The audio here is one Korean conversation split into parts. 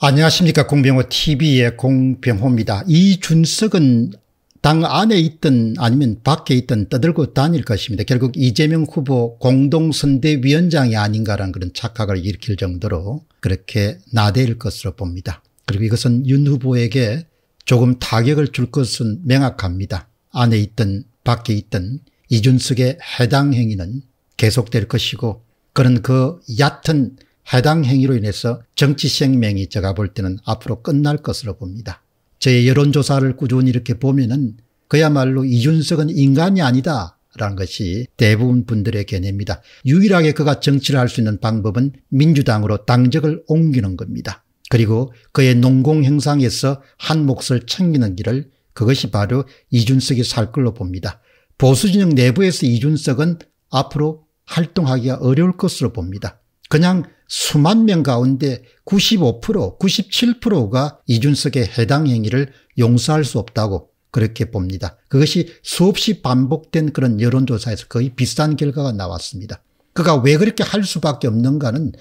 안녕하십니까 공병호 tv의 공병호입니다. 이준석은 당 안에 있든 아니면 밖에 있든 떠들고 다닐 것입니다. 결국 이재명 후보 공동선대위원장이 아닌가라는 그런 착각을 일으킬 정도로 그렇게 나대일 것으로 봅니다. 그리고 이것은 윤 후보에게 조금 타격을 줄 것은 명확합니다. 안에 있든 밖에 있든 이준석의 해당 행위는 계속될 것이고 그런 그 얕은 해당 행위로 인해서 정치 생명이 제가 볼 때는 앞으로 끝날 것으로 봅니다. 제 여론조사를 꾸준히 이렇게 보면은 그야말로 이준석은 인간이 아니다 라는 것이 대부분 분들의 개념입니다. 유일하게 그가 정치를 할 수 있는 방법은 민주당으로 당적을 옮기는 겁니다. 그리고 그의 농공 행상에서 한 몫을 챙기는 길을 그것이 바로 이준석이 살 걸로 봅니다. 보수진영 내부에서 이준석은 앞으로 활동하기가 어려울 것으로 봅니다. 그냥 수만 명 가운데 95% 97%가 이준석의 해당 행위를 용서할 수 없다고 그렇게 봅니다. 그것이 수없이 반복된 그런 여론조사에서 거의 비슷한 결과가 나왔습니다. 그가 왜 그렇게 할 수밖에 없는가는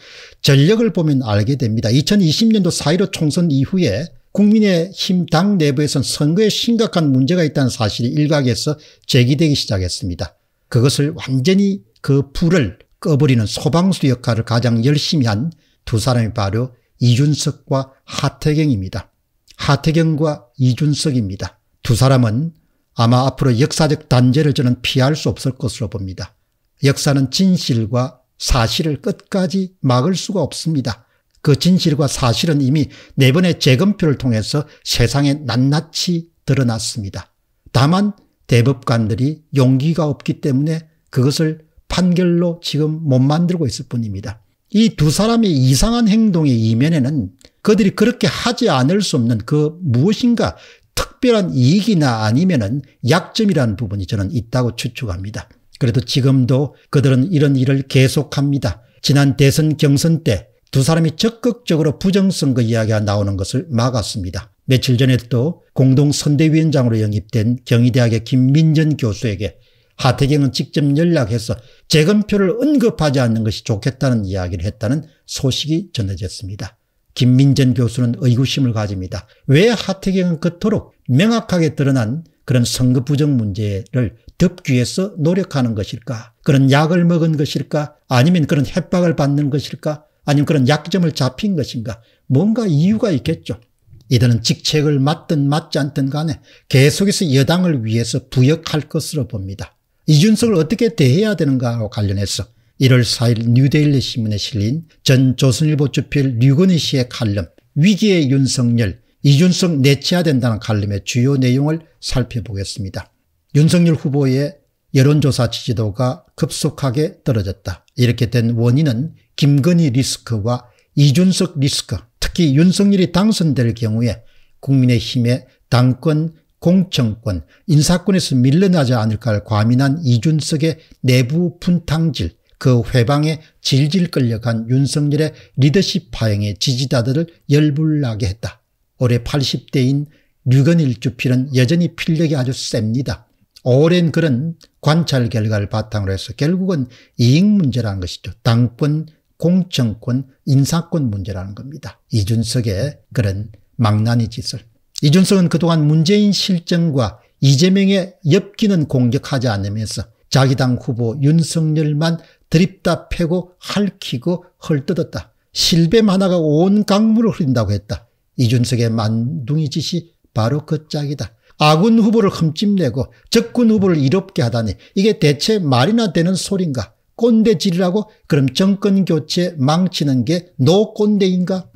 전력을 보면 알게 됩니다. 2020년도 4.15 총선 이후에 국민의힘 당 내부에선 선거에 심각한 문제가 있다는 사실이 일각에서 제기되기 시작했습니다. 그것을 완전히 그 불을 꺼버리는 소방수 역할을 가장 열심히 한 두 사람이 바로 이준석과 하태경입니다. 하태경과 이준석입니다. 두 사람은 아마 앞으로 역사적 단죄를 저는 피할 수 없을 것으로 봅니다. 역사는 진실과 사실을 끝까지 막을 수가 없습니다. 그 진실과 사실은 이미 네 번의 재검표를 통해서 세상에 낱낱이 드러났습니다. 다만 대법관들이 용기가 없기 때문에 그것을 판결로 지금 못 만들고 있을 뿐입니다. 이 두 사람의 이상한 행동의 이면에는 그들이 그렇게 하지 않을 수 없는 그 무엇인가 특별한 이익이나 아니면은 약점이라는 부분이 저는 있다고 추측합니다. 그래도 지금도 그들은 이런 일을 계속합니다. 지난 대선 경선 때 두 사람이 적극적으로 부정선거 이야기가 나오는 것을 막았습니다. 며칠 전에도 공동선대위원장으로 영입된 경희대학의 김민전 교수에게 하태경은 직접 연락해서 재검표를 언급하지 않는 것이 좋겠다는 이야기를 했다는 소식이 전해졌습니다. 김민전 교수는 의구심을 가집니다. 왜 하태경은 그토록 명확하게 드러난 그런 선거 부정 문제를 덮기 위해서 노력하는 것일까? 그런 약을 먹은 것일까? 아니면 그런 협박을 받는 것일까? 아니면 그런 약점을 잡힌 것인가? 뭔가 이유가 있겠죠. 이들은 직책을 맡든 맡지 않든 간에 계속해서 여당을 위해서 부역할 것으로 봅니다. 이준석을 어떻게 대해야 되는가와 관련해서 1월 4일 뉴데일리 신문에 실린 전 조선일보 주필 류건희 씨의 칼럼 위기의 윤석열 이준석 내치해야 된다는 칼럼의 주요 내용을 살펴보겠습니다. 윤석열 후보의 여론조사 지지도가 급속하게 떨어졌다. 이렇게 된 원인은 김건희 리스크와 이준석 리스크 특히 윤석열이 당선될 경우에 국민의힘의 당권 공청권 인사권에서 밀려나지 않을까 를 과민한 이준석의 내부 분탕질, 그 회방에 질질 끌려간 윤석열의 리더십 파행의 지지자들을 열불나게 했다. 올해 80대인 류건일 주필은 여전히 필력이 아주 셉니다. 오랜 그런 관찰 결과를 바탕으로 해서 결국은 이익 문제라는 것이죠. 당권, 공청권 인사권 문제라는 겁니다. 이준석의 그런 망나니 짓을. 이준석은 그동안 문재인 실정과 이재명의 엽기는 공격하지 않으면서 자기 당 후보 윤석열만 드립다 패고 할퀴고 헐뜯었다. 실뱀 하나가 온 강물을 흐린다고 했다. 이준석의 만둥이 짓이 바로 그 짝이다. 아군 후보를 흠집내고 적군 후보를 이롭게 하다니 이게 대체 말이나 되는 소린가? 꼰대질이라고? 그럼 정권 교체 망치는 게 노꼰대인가?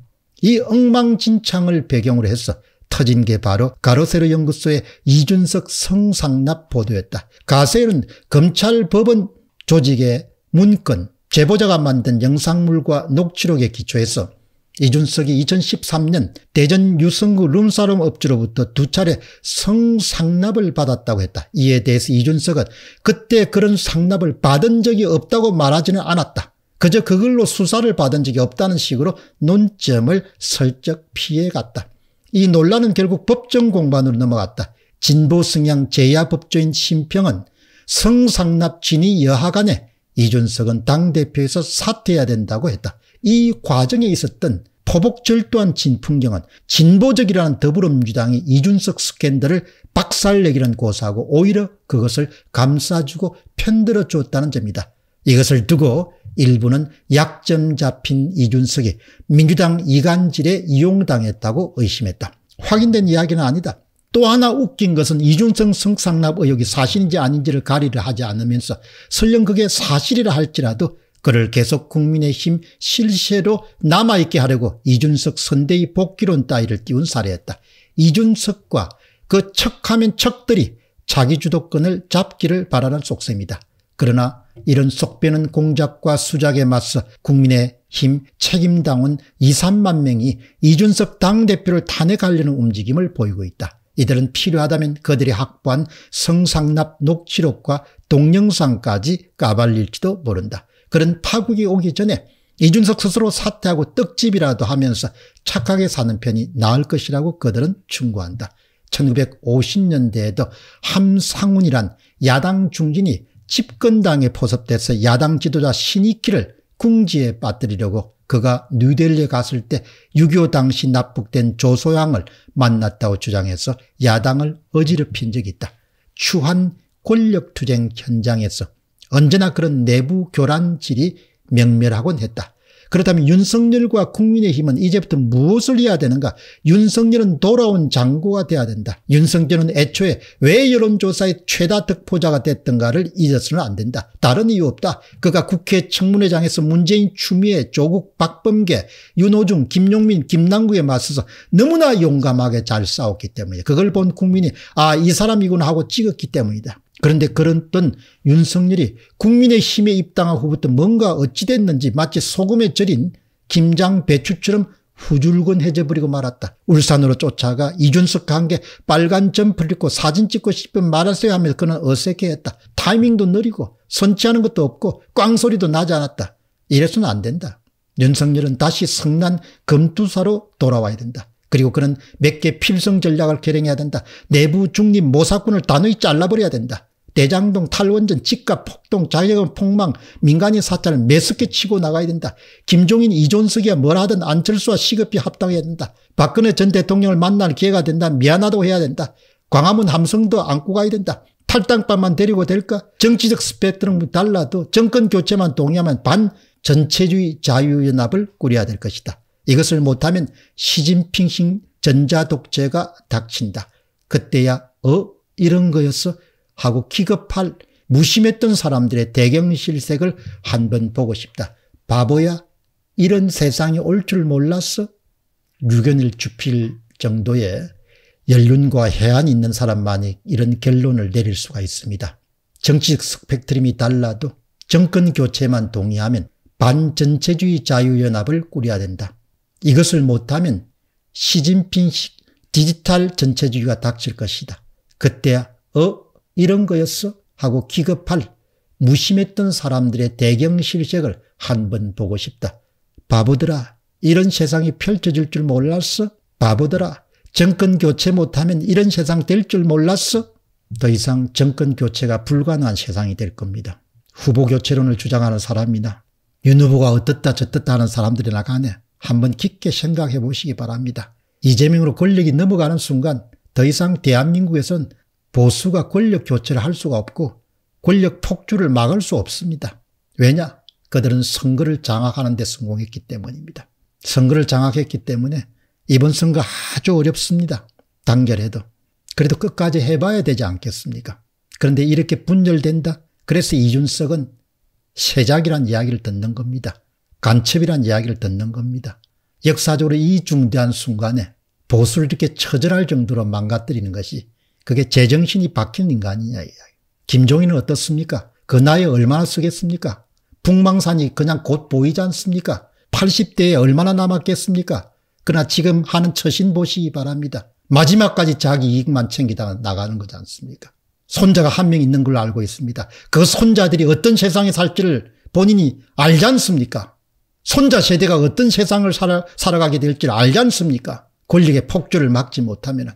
이 엉망진창을 배경으로 해서 터진 게 바로 가로세로 연구소의 이준석 성상납 보도였다. 가세일은 검찰 법원 조직의 문건, 제보자가 만든 영상물과 녹취록에 기초해서 이준석이 2013년 대전 유성구 룸사롱 업주로부터 두 차례 성상납을 받았다고 했다. 이에 대해서 이준석은 그때 그런 상납을 받은 적이 없다고 말하지는 않았다. 그저 그걸로 수사를 받은 적이 없다는 식으로 논점을 설적 피해갔다. 이 논란은 결국 법정 공반으로 넘어갔다. 진보 성향 제야 법조인 심평은 성상납 진위 여하 간에 이준석은 당대표에서 사퇴해야 된다고 했다. 이 과정에 있었던 포복절도한 진풍경은 진보적이라는 더불어민주당이 이준석 스캔들을 박살내기란 고사하고 오히려 그것을 감싸주고 편들어 줬다는 점이다. 이것을 두고 일부는 약점 잡힌 이준석이 민주당 이간질에 이용당했다고 의심했다. 확인된 이야기는 아니다. 또 하나 웃긴 것은 이준석 성상납 의혹이 사실인지 아닌지를 가리를 하지 않으면서 설령 그게 사실이라 할지라도 그를 계속 국민의힘 실세로 남아있게 하려고 이준석 선대위 복귀론 따위를 띄운 사례였다. 이준석과 그 척하면 척들이 자기 주도권을 잡기를 바라는 속셈이다. 그러나 이런 속빼는 공작과 수작에 맞서 국민의힘 책임당원 2, 3만 명이 이준석 당대표를 탄핵하려는 움직임을 보이고 있다. 이들은 필요하다면 그들이 확보한 성상납 녹취록과 동영상까지 까발릴지도 모른다. 그런 파국이 오기 전에 이준석 스스로 사퇴하고 떡집이라도 하면서 착하게 사는 편이 나을 것이라고 그들은 충고한다. 1950년대에도 함상훈이란 야당 중진이 집권당에 포섭돼서 야당 지도자 신익기를 궁지에 빠뜨리려고 그가 뉴델리에 갔을 때 6.25 당시 납북된 조소양을 만났다고 주장해서 야당을 어지럽힌 적이 있다. 추한 권력투쟁 현장에서 언제나 그런 내부 교란질이 명멸하곤 했다. 그렇다면 윤석열과 국민의힘은 이제부터 무엇을 해야 되는가? 윤석열은 돌아온 장고가 돼야 된다. 윤석열은 애초에 왜 여론조사의 최다 득포자가 됐던가를 잊어서는 안 된다. 다른 이유 없다. 그가 국회 청문회장에서 문재인 추미애 조국 박범계 윤호중 김용민 김남구에 맞서서 너무나 용감하게 잘 싸웠기 때문에 그걸 본 국민이 아 이 사람이구나 하고 찍었기 때문이다. 그런데 그런 어 윤석열이 국민의힘에 입당하고부터 뭔가 어찌됐는지 마치 소금에 절인 김장 배추처럼 후줄근해져버리고 말았다. 울산으로 쫓아가 이준석과 함 빨간 점프를 입고 사진 찍고 싶으면 말았어야 하면서 그는 어색해했다. 타이밍도 느리고 선취하는 것도 없고 꽝소리도 나지 않았다. 이래서는 안 된다. 윤석열은 다시 성난 검투사로 돌아와야 된다. 그리고 그는 몇 개 필승 전략을 결행해야 된다. 내부 중립 모사꾼을 단호히 잘라버려야 된다. 대장동 탈원전 집값 폭동 자격은 폭망 민간인 사찰을 매섭게 치고 나가야 된다. 김종인 이존석이야 뭘 하든 안철수와 시급히 합당해야 된다. 박근혜 전 대통령을 만날 기회가 된다. 미안하다고 해야 된다. 광화문 함성도 안고 가야 된다. 탈당반만 데리고 될까? 정치적 스펙트럼은 달라도 정권 교체만 동의하면 반 전체주의 자유연합을 꾸려야 될 것이다. 이것을 못하면 시진핑식 전자독재가 닥친다. 그때야 어? 이런 거였어? 하고 기겁할 무심했던 사람들의 대경실색을 한 번 보고 싶다. 바보야 이런 세상이 올 줄 몰랐어? 유견을 줍힐 정도의 연륜과 해안이 있는 사람만이 이런 결론을 내릴 수가 있습니다. 정치적 스펙트럼이 달라도 정권 교체만 동의하면 반전체주의 자유연합을 꾸려야 된다. 이것을 못하면 시진핑식 디지털 전체주의가 닥칠 것이다. 그때야 어? 이런 거였어? 하고 기겁할 무심했던 사람들의 대경실색을 한 번 보고 싶다. 바보들아 이런 세상이 펼쳐질 줄 몰랐어? 바보들아 정권 교체 못하면 이런 세상 될 줄 몰랐어? 더 이상 정권 교체가 불가능한 세상이 될 겁니다. 후보 교체론을 주장하는 사람이나 윤 후보가 어떻다 저떻다 하는 사람들이나 간에 한 번 깊게 생각해 보시기 바랍니다. 이재명으로 권력이 넘어가는 순간 더 이상 대한민국에선 보수가 권력 교체를 할 수가 없고 권력 폭주를 막을 수 없습니다. 왜냐? 그들은 선거를 장악하는 데 성공했기 때문입니다. 선거를 장악했기 때문에 이번 선거 아주 어렵습니다. 단결해도. 그래도 끝까지 해봐야 되지 않겠습니까? 그런데 이렇게 분열된다? 그래서 이준석은 세작이란 이야기를 듣는 겁니다. 간첩이란 이야기를 듣는 겁니다. 역사적으로 이 중대한 순간에 보수를 이렇게 처절할 정도로 망가뜨리는 것이 그게 제정신이 박힌 인간이냐 이야기. 김종인은 어떻습니까? 그 나이에 얼마나 쓰겠습니까? 북망산이 그냥 곧 보이지 않습니까? 80대에 얼마나 남았겠습니까? 그러나 지금 하는 처신 보시기 바랍니다. 마지막까지 자기 이익만 챙기다 가 나가는 거지 않습니까? 손자가 한 명 있는 걸로 알고 있습니다. 그 손자들이 어떤 세상에 살지를 본인이 알지 않습니까? 손자 세대가 어떤 세상을 살아, 살아가게 될지를 알지 않습니까? 권력의 폭주를 막지 못하면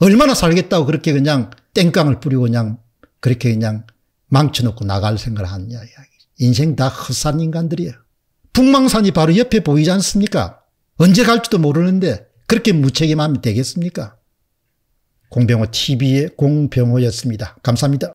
얼마나 살겠다고 그렇게 그냥 땡깡을 뿌리고 그냥 그렇게 그냥 망쳐놓고 나갈 생각을 하느냐 이야기. 인생 다 헛산 인간들이에요. 북망산이 바로 옆에 보이지 않습니까? 언제 갈지도 모르는데 그렇게 무책임하면 되겠습니까? 공병호 TV의 공병호였습니다. 감사합니다.